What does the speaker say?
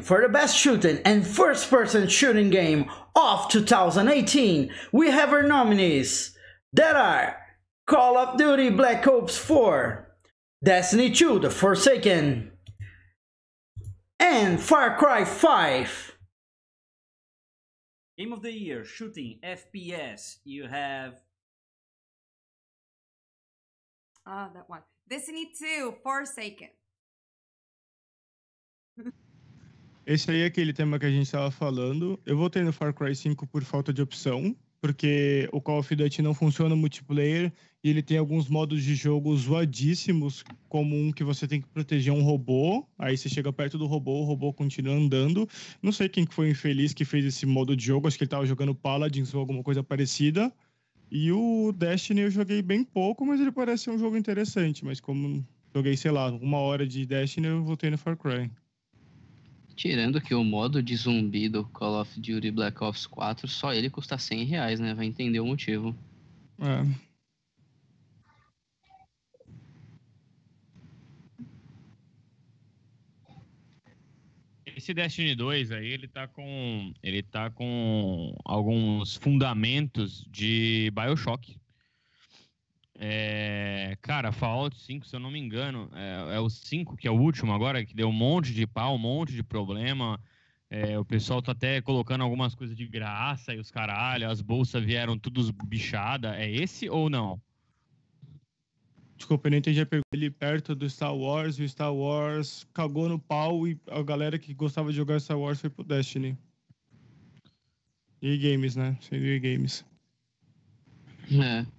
for the best shooting and first person shooting game of 2018, we have our nominees that are Call of Duty Black Ops 4, Destiny 2 The Forsaken, and Far Cry 5. Game of the Year, shooting, FPS, you have. Ah, that one. Destiny 2, Forsaken. Esse aí é aquele tema que a gente estava falando. Eu voltei no Far Cry 5 por falta de opção, porque o Call of Duty não funciona multiplayer e ele tem alguns modos de jogo zoadíssimos, como um que você tem que proteger um robô, aí você chega perto do robô, o robô continua andando. Não sei quem foi infeliz que fez esse modo de jogo, acho que ele estava jogando Paladins ou alguma coisa parecida. E o Destiny eu joguei bem pouco, mas ele parece ser um jogo interessante, mas como joguei, sei lá, uma hora de Destiny, eu voltei no Far Cry. Tirando que o modo de zumbi do Call of Duty Black Ops 4, só ele custa 100 reais, né? Vai entender o motivo. É. Esse Destiny 2 aí, ele tá com. Ele tá com alguns fundamentos de Bioshock. É, Cara, Fallout 5, se eu não me engano, é, é o 5 que é o último agora, que deu um monte de pau, um monte de problema. É, o pessoal tá até colocando algumas coisas de graça e os caralho, as bolsas vieram tudo bichada. É esse ou não? Desculpa, eu não entendi a pergunta. Ele perto do Star Wars, o Star Wars cagou no pau e a galera que gostava de jogar Star Wars foi pro Destiny. E games, né? Sem games. É.